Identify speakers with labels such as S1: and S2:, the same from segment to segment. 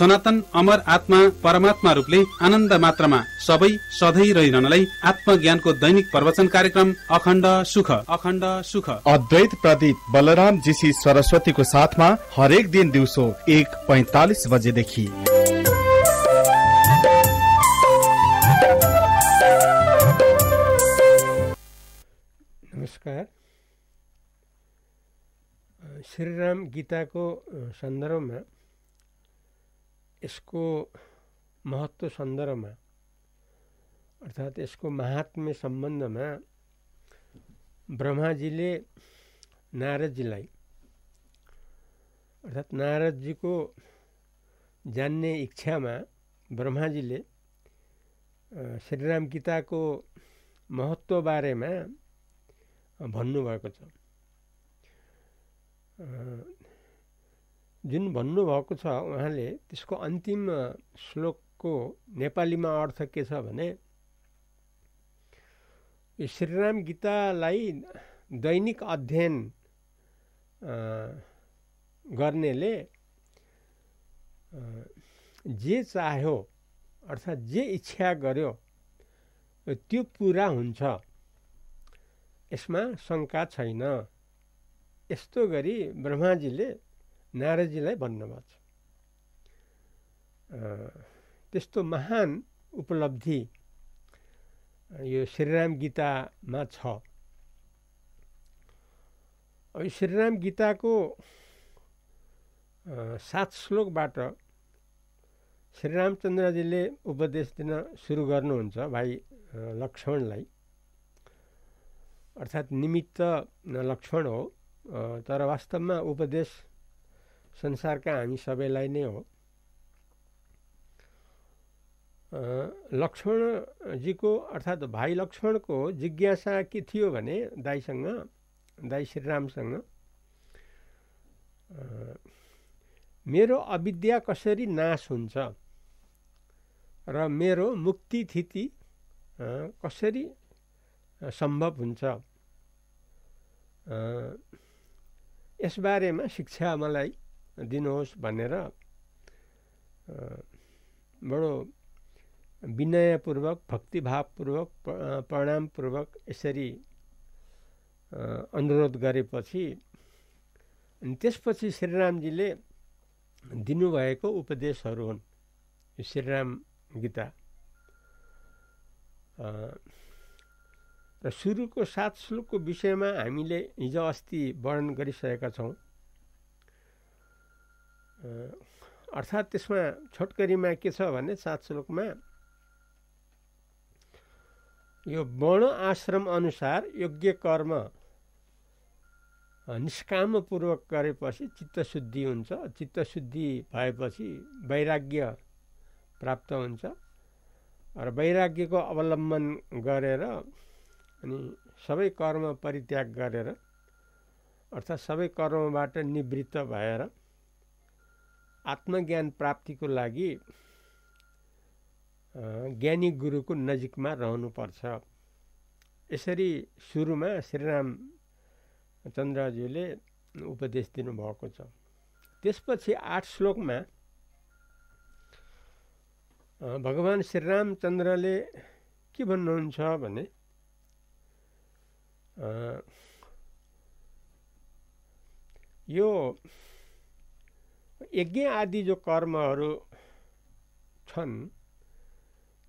S1: सनातन अमर आत्मा परमात्मा रूपले आनन्द मात्रमा सबै सधैँ रहिरहनलाई आत्मज्ञानको दैनिक प्रवचन कार्यक्रम अखण्ड सुख अखण्ड सुख अद्वैत प्रदीप बलराम जीसी सरस्वतीको साथमा हरेक दिन दिउँसो एक पैतालिस बजेदेखि नमस्कार श्रीराम गीताको सन्दर्भमा यसको महत्त्व सन्दर्भमा अर्थात् यसको महात्म्य सम्बन्धमा ब्रह्माजीले नारदजीलाई अर्थात् नारदजीको जान्ने इच्छामा ब्रह्माजीले श्रीराम गीताको महत्त्वबारेमा भन्नुभएको छ जुन भन्नुभएको छ उहाँले त्यसको अन्तिम श्लोकको नेपालीमा अर्थ के छ भने यो श्रीराम गीतालाई दैनिक अध्ययन गर्नेले जे चाह्यो अर्थात् जे इच्छा गर्यो त्यो पुरा हुन्छ यसमा शङ्का छैन यस्तो गरी ब्रह्माजीले नाराजीलाई भन्नुभएको छ त्यस्तो महान उपलब्धि यो श्रीराम गीतामा छ अब श्रीराम गीताको सात श्लोकबाट श्रीरामचन्द्रजीले उपदेश दिन सुरु गर्नुहुन्छ भाइ लक्ष्मणलाई अर्थात् निमित्त लक्ष्मण हो तर वास्तवमा उपदेश संसारका हामी सबैलाई नै हो लक्ष्मणजीको अर्थात् भाइ लक्ष्मणको जिज्ञासा के थियो भने दाईसँग दाई श्रीरामसँग मेरो अविद्या कसरी नाश हुन्छ र मेरो मुक्ति थिति कसरी सम्भव हुन्छ यसबारेमा शिक्षा मलाई दिनुहोस् भनेर बडो विनयपूर्वक भक्तिभावपूर्वक प्रणामपूर्वक यसरी अनुरोध गरेपछि अनि त्यसपछि श्रीरामजीले दिनुभएको उपदेशहरू हुन् यो श्रीराम गीता र सुरुको सात श्लोकको विषयमा हामीले हिजो अस्ति वर्णन गरिसकेका छौँ अर्थात् त्यसमा छोटकरीमा के छ भने सात श्लोकमा यो वर्ण आश्रम अनुसार योग्य कर्म निष्कामपूर्वक गरेपछि चित्तशुद्धि हुन्छ चित्तशुद्धि भएपछि वैराग्य प्राप्त हुन्छ र वैराग्यको अवलम्बन गरेर अनि सबै कर्म परित्याग गरेर अर्थात् सबै कर्मबाट निवृत्त भएर आत्मज्ञान प्राप्तिको लागि ज्ञानी गुरुको नजिकमा रहनुपर्छ यसरी सुरुमा श्रीराम चन्द्रज्यूले उपदेश दिनुभएको छ त्यसपछि आठ श्लोकमा भगवान् श्रीरामचन्द्रले के भन्नुहुन्छ भने यो यज्ञ आदि जो कर्महरू छन्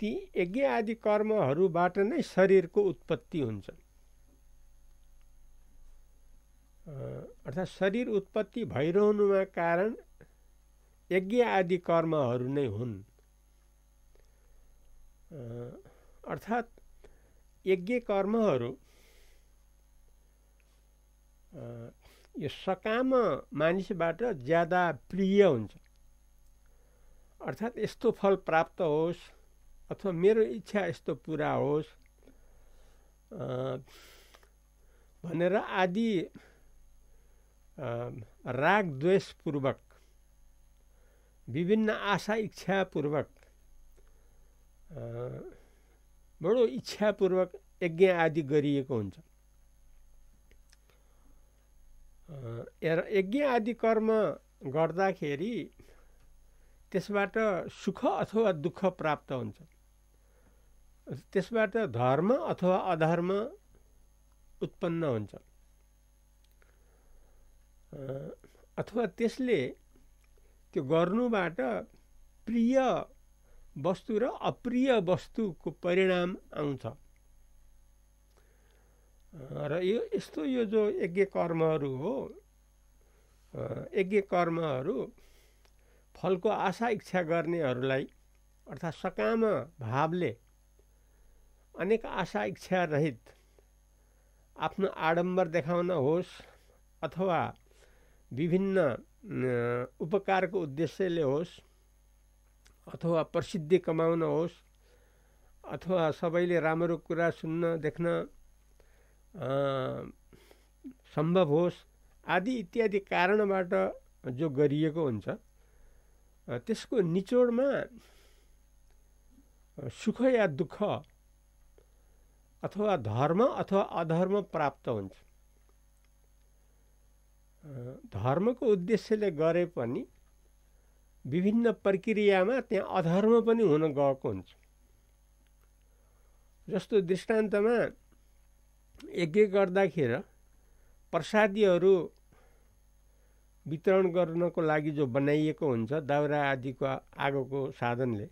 S1: ती यज्ञ आदि कर्महरूबाट नै शरीरको उत्पत्ति हुन्छन् अर्थात् शरीर उत्पत्ति भइरहनुमा कारण यज्ञ आदि कर्महरू नै हुन् अर्थात् यज्ञ कर्महरू यो सकाम मानिसबाट ज्यादा प्रिय हुन्छ अर्थात् यस्तो फल प्राप्त होस् अथवा मेरो इच्छा यस्तो पुरा होस् भनेर आदि राग विभिन्न आशा इच्छापूर्वक बडो इच्छापूर्वक यज्ञ आदि गरिएको हुन्छ यज्ञ आदि कर्म गर्दाखेरि त्यसबाट सुख अथवा दुःख प्राप्त हुन्छ त्यसबाट धर्म अथवा अधर्म उत्पन्न हुन्छ अथवा त्यसले त्यो गर्नुबाट प्रिय वस्तु र अप्रिय वस्तुको परिणाम आउँछ र यो यस्तो यो जो यज्ञ कर्महरू हो यज्ञ कर्महरू फलको आशा इच्छा गर्नेहरूलाई अर्थात् सकाम भावले अनेक आशा इच्छा रहित आफ्नो आडम्बर देखाउन होस् अथवा विभिन्न उपकारको उद्देश्यले होस् अथवा प्रसिद्धि कमाउन होस् अथवा सबैले राम्रो कुरा सुन्न देख्न सम्भव होस् आदि इत्यादि कारणबाट जो गरिएको हुन्छ त्यसको निचोडमा सुख या दुःख अथवा धर्म अथवा अधर्म प्राप्त हुन्छ धर्मको उद्देश्यले गरे पनि विभिन्न प्रक्रियामा त्यहाँ अधर्म पनि हुन गएको हुन्छ जस्तो दृष्टान्तमा यज्ञ गर्दाखेर प्रसादीहरू वितरण गर्नको लागि जो बनाइएको हुन्छ दाउरा आदिको आगोको साधनले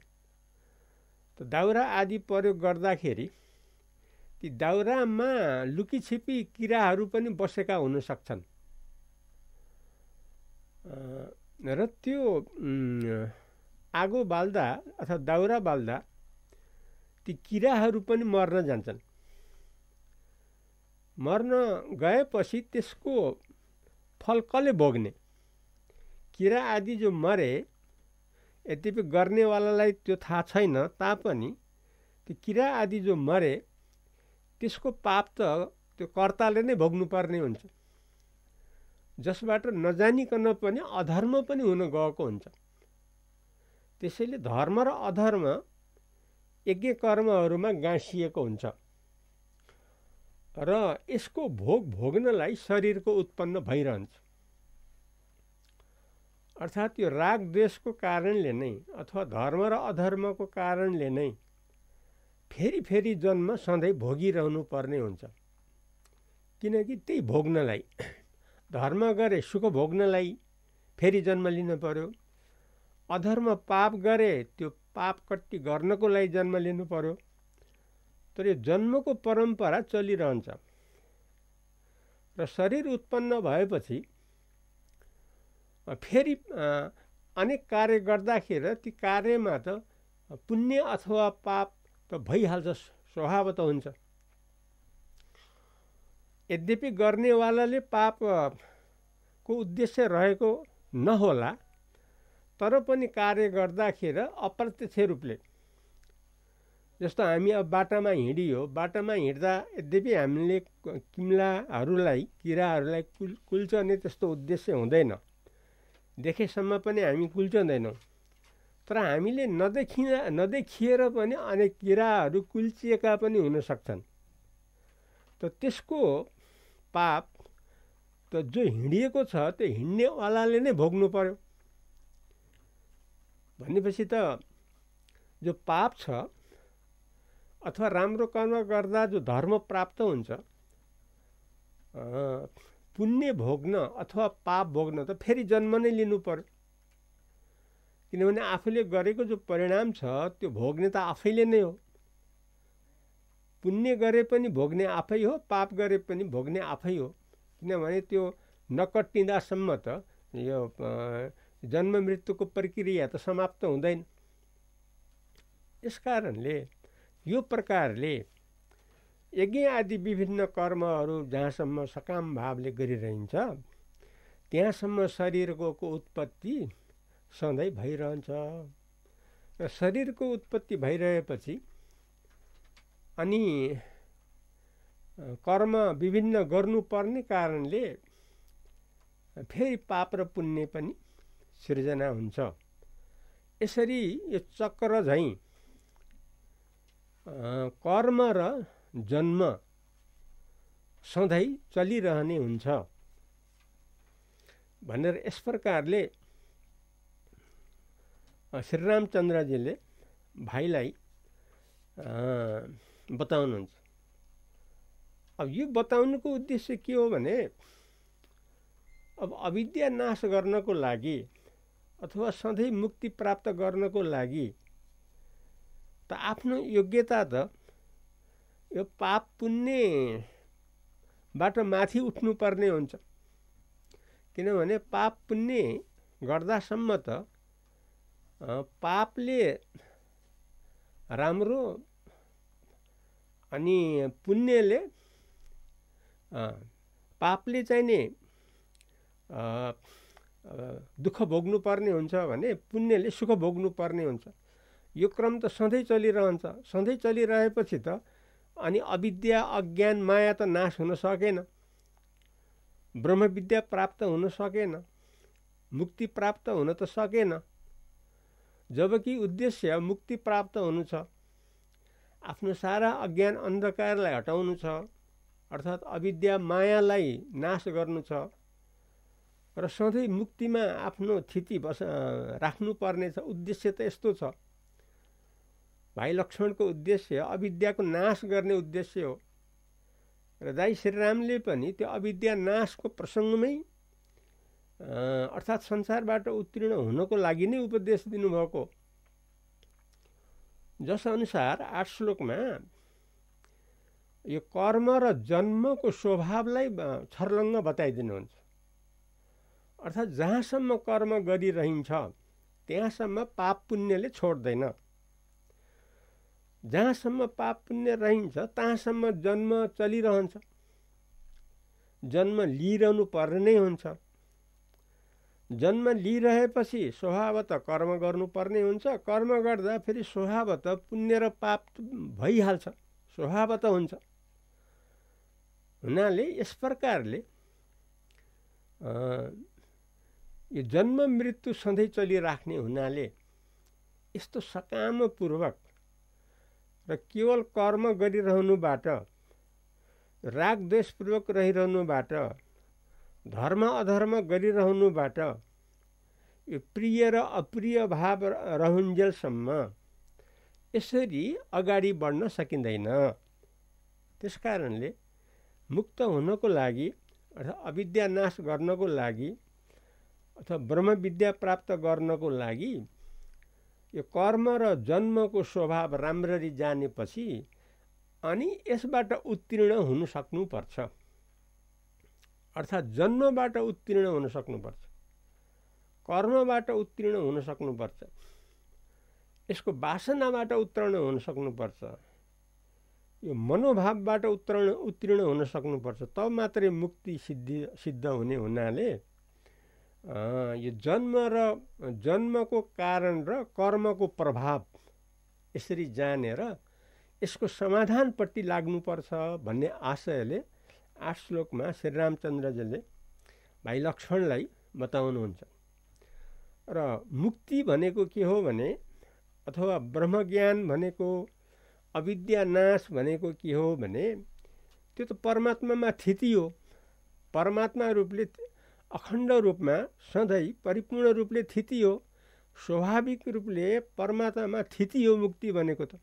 S1: त दाउरा आदि प्रयोग गर्दाखेरि ती दाउरामा लुकीछिपी किराहरू पनि बसेका हुन सक्छन् र त्यो आगो बाल्दा अथवा दाउरा बाल्दा ती किराहरू पनि मर्न जान्छन् मर्न गएपछि त्यसको फल कसले भोग्ने किरा आदि जो मरे यद्यपि गर्नेवालालाई त्यो थाहा छैन तापनि त्यो किरा आदि जो मरे त्यसको पाप त त्यो कर्ताले नै भोग्नुपर्ने हुन्छ जसबाट नजानिकन पनि अधर्म पनि हुन गएको हुन्छ त्यसैले धर्म र अधर्म यज्ञ कर्महरूमा गाँसिएको हुन्छ र यसको भोग भोग्नलाई शरीरको उत्पन्न भइरहन्छ अर्थात् यो राग द्वेषको कारणले नै अथवा धर्म र अधर्मको कारणले नै फेरि फेरि जन्म सधैँ भोगिरहनु पर्ने हुन्छ किनकि त्यही भोग्नलाई धर्म गरे सुख भोग्नलाई फेरि जन्म लिनु पर्यो अधर्म पाप गरे त्यो पापकट्टि गर्नको लागि जन्म लिनु पर्यो तर यो जन्मको परम्परा चलिरहन्छ र शरीर उत्पन्न भएपछि फेरि अनेक कार्य गर्दाखेरि ती कार्यमा त पुण्य अथवा पाप त भइहाल्छ स्वभाव त हुन्छ यद्यपि गर्नेवालाले पापको उद्देश्य रहेको नहोला तर पनि कार्य गर्दाखेरि अप्रत्यक्ष रूपले जस्तो हामी अब बाटामा हिँडियो बाटामा हिँड्दा यद्यपि हामीले किम्लाहरूलाई किराहरूलाई कुल् कुल्चने त्यस्तो उद्देश्य हुँदैन देखेसम्म पनि हामी कुल्चँदैनौँ तर हामीले नदेखि नदेखिएर पनि अनेक किराहरू कुल्चिएका पनि हुनसक्छन् त त्यसको पाप त जो हिँडिएको छ त्यो हिँड्नेवालाले नै भोग्नु पर्यो भनेपछि त जो पाप छ अथवा राम्रो कर्म गर्दा जो धर्म प्राप्त हुन्छ पुण्य भोग्न अथवा पाप भोग्न त फेरि जन्म नै लिनु पर्यो किनभने आफूले गरेको जो परिणाम छ त्यो भोग्ने त आफैले नै हो पुण्य गरे पनि भोग्ने आफै हो पाप गरे पनि भोग्ने आफै हो किनभने त्यो नकटिँदासम्म त यो जन्म मृत्युको प्रक्रिया त समाप्त हुँदैन यस कारणले यो प्रकारले यज्ञ आदि विभिन्न कर्महरू जहाँसम्म सकाम भावले गरिरहन्छ त्यहाँसम्म शरीरको उत्पत्ति सधैँ भइरहन्छ र शरीरको उत्पत्ति भइरहेपछि अनि कर्म विभिन्न गर्नुपर्ने कारणले फेरि पाप र पुण्य पनि सृजना हुन्छ यसरी यो चक्र झैँ कर्म र जन्म सधैँ चलिरहने हुन्छ भनेर यस प्रकारले श्रीरामचन्द्रजीले भाइलाई बताउनुहुन्छ अब यो बताउनुको उद्देश्य के हो भने अब अविद्या नाश गर्नको लागि अथवा सधैँ मुक्ति प्राप्त गर्नको लागि त आफ्नो योग्यता त यो पाप पुण्यबाट माथि उठ्नुपर्ने हुन्छ किनभने पाप पुण्य गर्दासम्म त पापले राम्रो अनि पुण्यले पापले चाहिँ नि दुःख भोग्नुपर्ने हुन्छ भने पुण्यले सुख भोग्नुपर्ने हुन्छ यो क्रम त सधैँ चलिरहन्छ सधैँ चलिरहेपछि त अनि अविद्या अज्ञान माया त नाश हुन सकेन ब्रह्मविद्या प्राप्त हुन सकेन मुक्ति प्राप्त हुन त सकेन जबकि उद्देश्य मुक्ति प्राप्त हुनु छ आफ्नो सारा अज्ञान अन्धकारलाई हटाउनु छ अर्थात् अविद्या मायालाई नाश गर्नु छ र सधैँ मुक्तिमा आफ्नो स्थिति बस राख्नुपर्ने छ उद्देश्य त यस्तो छ भाइ लक्ष्मणको उद्देश्य अविद्याको नाश गर्ने उद्देश्य हो र दाई श्रीरामले पनि त्यो अविद्या नाशको प्रसङ्गमै अर्थात् संसारबाट उत्तीर्ण हुनको लागि नै उपदेश दिनुभएको जसअनुसार आठ श्लोकमा यो कर्म र जन्मको स्वभावलाई छर्लङ्ग बताइदिनुहुन्छ अर्थात् जहाँसम्म कर्म गरिरहन्छ त्यहाँसम्म पाप पुण्यले छोड्दैन जहाँसम्म पाप पुण्य रहन्छ तहाँसम्म जन्म चलिरहन्छ जन्म लिइरहनु पर्ने नै हुन्छ जन्म लिइरहेपछि स्वभाव त कर्म गर्नुपर्ने हुन्छ कर्म गर्दा फेरि स्वभाव त पुण्य र पाप भइहाल्छ स्वभाव त हुन्छ हुनाले यस प्रकारले यो जन्म मृत्यु सधैँ चलिराख्ने हुनाले यस्तो सकामपूर्वक र केवल कर्म गरिरहनुबाट रागद्वेषपूर्वक रहिरहनुबाट धर्म अधर्म गरिरहनुबाट यो प्रिय र अप्रिय भाव रहन्जेलसम्म यसरी अगाडि बढ्न सकिँदैन त्यस कारणले मुक्त हुनको लागि अथवा अविद्या नाश गर्नको लागि अथवा ब्रह्मविद्या प्राप्त गर्नको लागि यो कर्म र जन्मको स्वभाव राम्ररी जानेपछि अनि यसबाट उत्तीर्ण हुन सक्नुपर्छ अर्थात् जन्मबाट उत्तीर्ण हुन सक्नुपर्छ कर्मबाट उत्तीर्ण हुन सक्नुपर्छ यसको वासनाबाट उत्तीर्ण हुन सक्नुपर्छ यो मनोभावबाट उत्तीर्ण उत्तीर्ण हुन सक्नुपर्छ तब मात्रै मुक्ति सिद्धि सिद्ध हुने हुनाले यो जन्म र जन्मको कारण र कर्मको प्रभाव यसरी जानेर यसको समाधानपट्टि लाग्नुपर्छ भन्ने आशयले आठ श्लोकमा श्री रामचन्द्रजीले भाइ लक्ष्मणलाई बताउनुहुन्छ र मुक्ति भनेको के हो भने अथवा ब्रह्मज्ञान भनेको अविद्यानाश भनेको के हो भने त्यो त परमात्मामा थिति हो परमात्मा रूपले अखण्ड रूपमा सधैँ परिपूर्ण रूपले थिति हो स्वाभाविक रूपले परमात्मामा हो मुक्ति भनेको त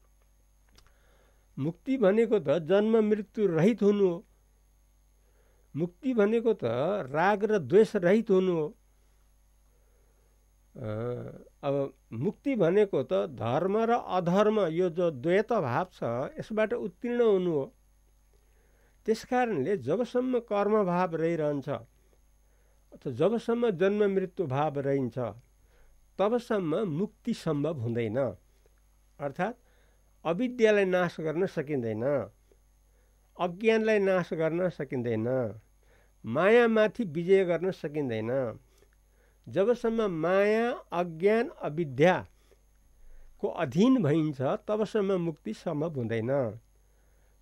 S1: मुक्ति भनेको त जन्म मृत्यु रहित हुनु हो मुक्ति भनेको त राग र द्वेष रहित हुनु हो अब मुक्ति भनेको त धर्म र अधर्म यो जो द्वैत भाव छ यसबाट उत्तीर्ण हुनु हो त्यस कारणले जबसम्म कर्मभाव रहिरहन्छ जबसम्म जन्म मृत्यु भाव रहन्छ तबसम्म मुक्ति सम्भव हुँदैन अर्थात् अविद्यालाई नाश गर्न सकिँदैन अज्ञानलाई नाश गर्न सकिँदैन मायामाथि विजय गर्न सकिँदैन जबसम्म माया अज्ञान अविद्याको अधीन भइन्छ तबसम्म मुक्ति सम्भव हुँदैन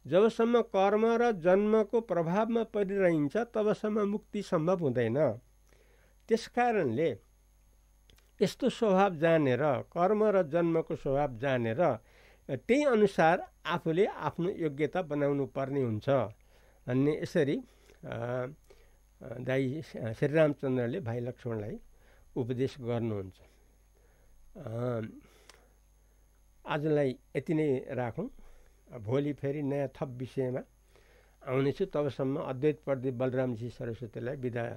S1: जबसम्म कर्म र जन्मको प्रभावमा परिरहन्छ तबसम्म मुक्ति सम्भव हुँदैन त्यसकारणले यस्तो स्वभाव जानेर कर्म र जन्मको स्वभाव जानेर त्यही अनुसार आफूले आफ्नो योग्यता बनाउनु पर्ने हुन्छ भन्ने यसरी दाई श्रीरामचन्द्रले भाइ लक्ष्मणलाई उपदेश गर्नुहुन्छ आजलाई यति नै राखौँ भोलि फेरि नयाँ थप विषयमा आउनेछु तबसम्म अद्वैत प्रदीप बलरामजी सरस्वतीलाई बिदा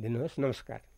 S1: दिनुहोस् नमस्कार